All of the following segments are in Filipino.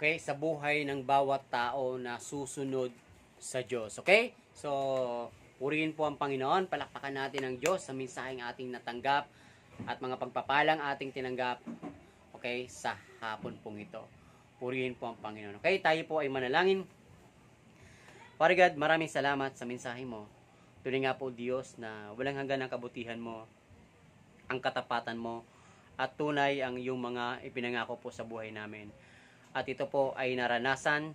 okay, sa buhay ng bawat tao na susunod sa Diyos. Okay? So, purihin po ang Panginoon, palakpakan natin ang Diyos sa mensaheng ating natanggap at mga pagpapalang ating tinanggap okay, sa hapon pong ito. Purihin po ang Panginoon. Okay, tayo po ay manalangin. Father God, maraming salamat sa mensahe mo. Tunay nga po Diyos na walang hanggan ang kabutihan mo, ang katapatan mo, at tunay ang iyong mga ipinangako po sa buhay namin. At ito po ay naranasan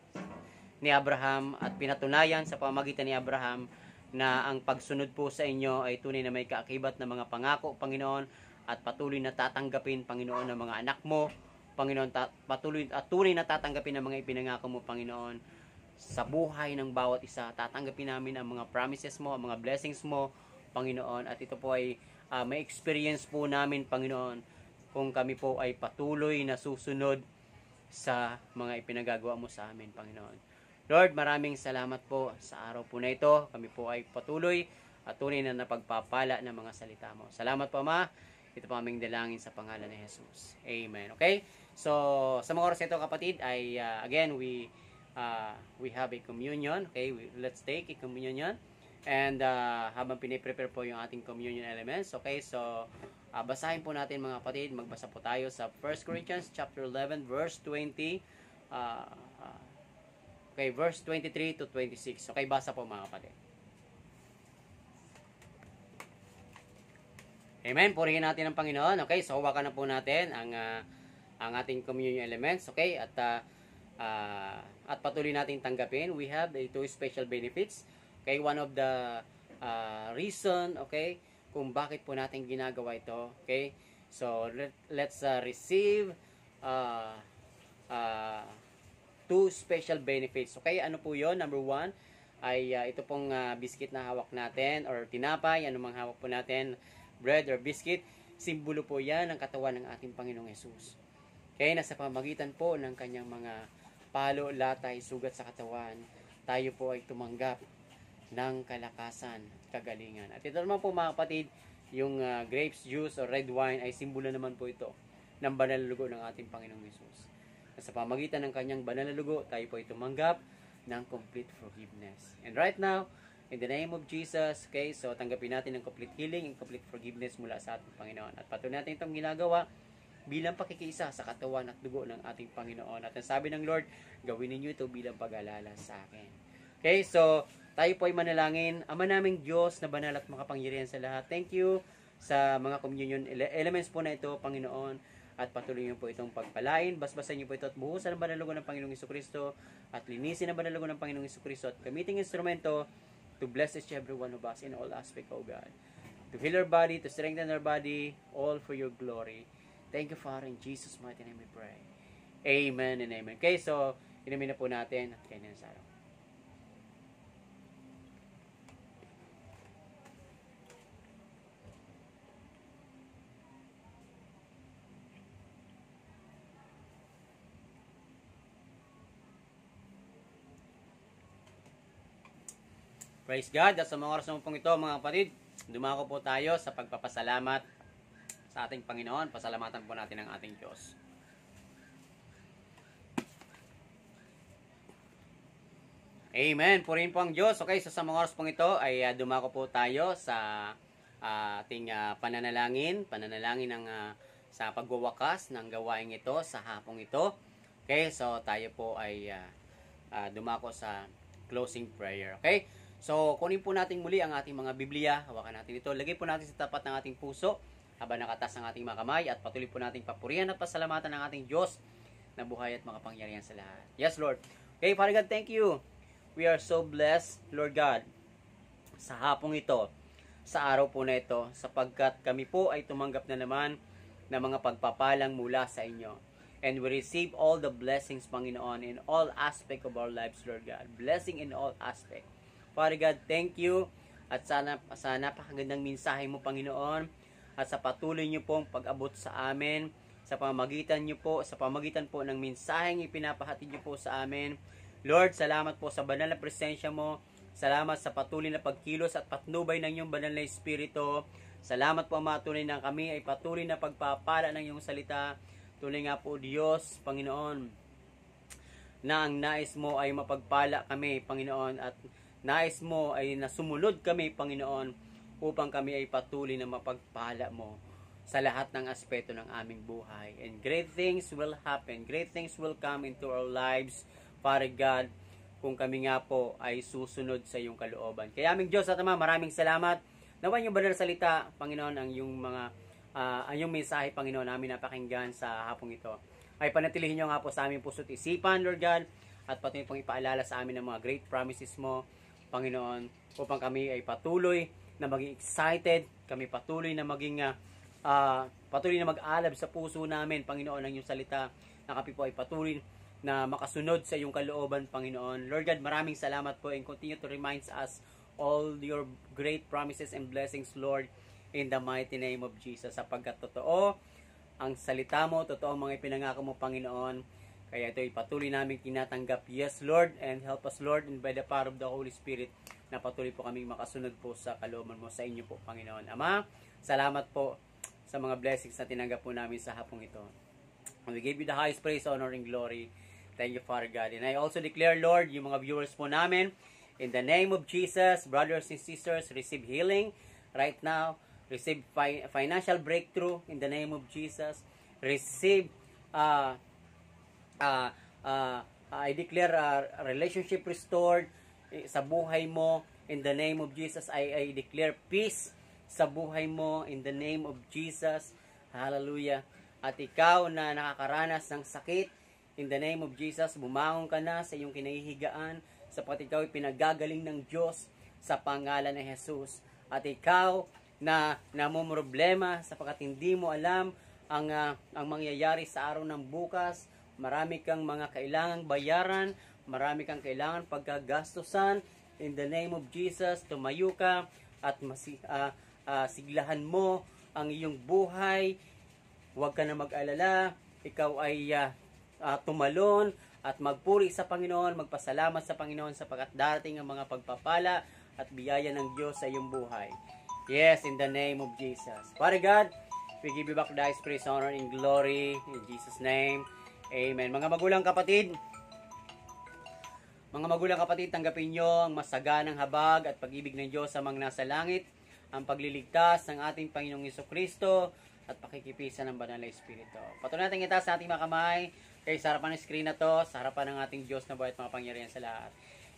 ni Abraham at pinatunayan sa pamagitan ni Abraham na ang pagsunod po sa inyo ay tunay na may kaakibat ng mga pangako, Panginoon, at patuloy na tatanggapin, Panginoon, ng mga anak mo, Panginoon, patuloy at tunay na tatanggapin ang mga ipinangako mo, Panginoon, sa buhay ng bawat isa. Tatanggapin namin ang mga promises mo, ang mga blessings mo, Panginoon, at ito po ay uh, may experience po namin, Panginoon, kung kami po ay patuloy na susunod sa mga ipinagagawa mo sa amin, Panginoon. Lord, maraming salamat po sa araw po na ito. Kami po ay patuloy at tunay na napagpapala ng mga salita mo. Salamat po, Ma. Ito po aming dalangin sa pangalan ni Jesus. Amen. Okay? So, sa mga oras ito, kapatid, ay, uh, again, we, uh, we have a communion. Okay? We, let's take a communion. Yan. And uh, habang piniprepare po yung ating communion elements, okay, so uh, basahin po natin mga kapatid, magbasa po tayo sa 1 Corinthians chapter 11 verse 20, uh, ah, okay, verse 23 to 26. Okay, basa po mga kapatid. Amen. Purihin natin ang Panginoon. Okay, so hawakan na po natin ang uh, ang ating communion elements. Okay, at uh, uh, at patuloy nating tanggapin. We have a two special benefits Okay, one of the uh, reason, okay, kung bakit po natin ginagawa ito. Okay, so let, let's uh, receive uh, uh, two special benefits. Okay, ano po yon Number one, ay uh, ito pong uh, biscuit na hawak natin or tinapay, anumang hawak po natin, bread or biscuit. Simbolo po yan ng katawan ng ating Panginoong Yesus. Okay, nasa pamagitan po ng kanyang mga palo, latay, sugat sa katawan, tayo po ay tumanggap ng kalakasan, kagalingan. At ito naman po mga kapatid, yung uh, grapes juice or red wine ay simbolo naman po ito ng banal na lugo ng ating Panginoong Yesus. At sa pamagitan ng kanyang banal na lugo, tayo po ay tumanggap ng complete forgiveness. And right now, in the name of Jesus, okay, so tanggapin natin ang complete healing and complete forgiveness mula sa ating Panginoon. At patuloy natin itong ginagawa bilang pakikisa sa katawan at dugo ng ating Panginoon. At ang sabi ng Lord, gawin ninyo ito bilang pag-alala sa akin. Okay, so tayo po ay manalangin. Ama naming Diyos na banal at makapangyarihan sa lahat. Thank you sa mga communion elements po na ito, Panginoon. At patuloy niyo po itong pagpalain. Basbasan niyo po ito at buhusan ang banalogo ng Panginoong Kristo at linisin ang banalogo ng Panginoong Kristo at gamiting instrumento to bless each every one of us in all aspects, O God. To heal our body, to strengthen our body, all for your glory. Thank you, Father. In Jesus' mighty name we pray. Amen and amen. Okay, so, inumin na po natin at kainin sa araw. Praise God. At sa mga oras naman pong ito, mga kapatid, dumako po tayo sa pagpapasalamat sa ating Panginoon. Pasalamatan po natin ang ating Diyos. Amen. Purihin po ang Diyos. Okay, so sa mga oras pong ito ay uh, dumako po tayo sa uh, ating uh, pananalangin, pananalangin ng uh, sa pagwawakas ng gawain ito sa hapong ito. Okay, so tayo po ay uh, uh, dumako sa closing prayer. Okay? So, kunin po natin muli ang ating mga Biblia. Hawakan natin ito. Lagay po natin sa tapat ng ating puso habang nakatas ang ating mga kamay at patuloy po nating papurihan at pasalamatan ng ating Diyos na buhay at makapangyarihan sa lahat. Yes, Lord. Okay, Father God, thank you. We are so blessed, Lord God, sa hapong ito, sa araw po na ito, sapagkat kami po ay tumanggap na naman ng mga pagpapalang mula sa inyo. And we receive all the blessings, Panginoon, in all aspect of our lives, Lord God. Blessing in all aspects. Father God, thank you at sana, sa napakagandang mensahe mo, Panginoon, at sa patuloy niyo pong pag-abot sa amin, sa pamagitan niyo po, sa pamagitan po ng mensaheng ipinapahatid niyo po sa amin. Lord, salamat po sa banal na presensya mo. Salamat sa patuloy na pagkilos at patnubay ng iyong banal na espiritu. Salamat po Ama, tunay na kami ay patuloy na pagpapala ng iyong salita. Tuloy nga po Diyos, Panginoon, na ang nais mo ay mapagpala kami, Panginoon, at Nais mo ay nasumulod kami, Panginoon, upang kami ay patuloy na mapagpala mo sa lahat ng aspeto ng aming buhay. And great things will happen. Great things will come into our lives, Father God, kung kami nga po ay susunod sa iyong kalooban. Kaya aming Diyos at Ama, maraming salamat. Nawan yung banal salita, Panginoon, ang yung mga uh, ang yung mensahe, Panginoon, namin napakinggan sa hapong ito. Ay panatilihin niyo nga po sa aming puso't isipan, Lord God, at patuloy pong ipaalala sa amin ng mga great promises mo Panginoon upang kami ay patuloy na maging excited, kami patuloy na maging uh, patuloy na mag-alab sa puso namin, Panginoon, ang iyong salita na kami po ay patuloy na makasunod sa iyong kalooban, Panginoon. Lord God, maraming salamat po and continue to remind us all your great promises and blessings, Lord, in the mighty name of Jesus. Sapagkat totoo, ang salita mo, totoo ang mga ipinangako mo, Panginoon, kaya ito patuloy namin tinatanggap. Yes, Lord, and help us, Lord, and by the power of the Holy Spirit, na patuloy po kaming makasunod po sa kalooban mo sa inyo po, Panginoon. Ama, salamat po sa mga blessings na tinanggap po namin sa hapong ito. we give you the highest praise, honor, and glory. Thank you, Father God. And I also declare, Lord, yung mga viewers po namin, in the name of Jesus, brothers and sisters, receive healing right now. Receive fi financial breakthrough in the name of Jesus. Receive uh, uh, uh, I declare a relationship restored eh, sa buhay mo in the name of Jesus. I, I declare peace sa buhay mo in the name of Jesus. Hallelujah. At ikaw na nakakaranas ng sakit, in the name of Jesus, bumangon ka na sa iyong kinahihigaan sapagat ikaw ay pinagagaling ng Diyos sa pangalan ni Jesus. At ikaw na namumroblema sapagat hindi mo alam ang, uh, ang mangyayari sa araw ng bukas, marami kang mga kailangang bayaran, marami kang kailangan pagkagastusan. In the name of Jesus, tumayo ka at masi, uh, uh, siglahan mo ang iyong buhay. Huwag ka na mag-alala. Ikaw ay uh, uh, tumalon at magpuri sa Panginoon, magpasalamat sa Panginoon sapagkat darating ang mga pagpapala at biyaya ng Diyos sa iyong buhay. Yes, in the name of Jesus. Father God, we give you back the praise, honor, and glory in Jesus' name. Amen. Mga magulang kapatid, mga magulang kapatid, tanggapin nyo ang masaganang habag at pag-ibig ng Diyos sa mga nasa langit, ang pagliligtas ng ating Panginoong Iso Kristo at pakikipisa ng Banal na Espiritu. Patuloy natin itaas sa ating mga kamay kay sa harapan ng screen na to, sa harapan ng ating Diyos na buhay at mga pangyarihan sa lahat.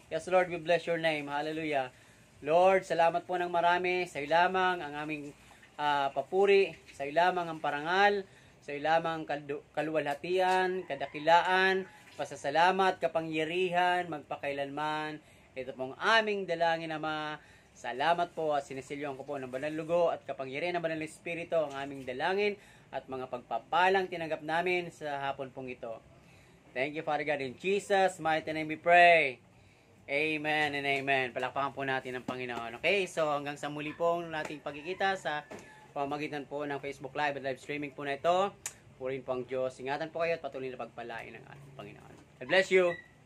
Yes, Lord, we bless your name. Hallelujah. Lord, salamat po ng marami. Sa'yo lamang ang aming uh, papuri. Sa'yo lamang ang parangal sa ilamang kaluwalhatian, kadakilaan, pasasalamat, kapangyarihan, magpakailanman. Ito pong aming dalangin, Ama. Salamat po at sinisilyoan ko po ng banal lugo at kapangyarihan ng banal espiritu ang aming dalangin at mga pagpapalang tinanggap namin sa hapon pong ito. Thank you, Father God. In Jesus' mighty name we pray. Amen and amen. Palakpakan po natin ang Panginoon. Okay, so hanggang sa muli pong nating pagkikita sa pamagitan po ng Facebook Live at live streaming po na ito. Purin po ang Diyos. Ingatan po kayo at patuloy na pagpalain ng ating Panginoon. God bless you!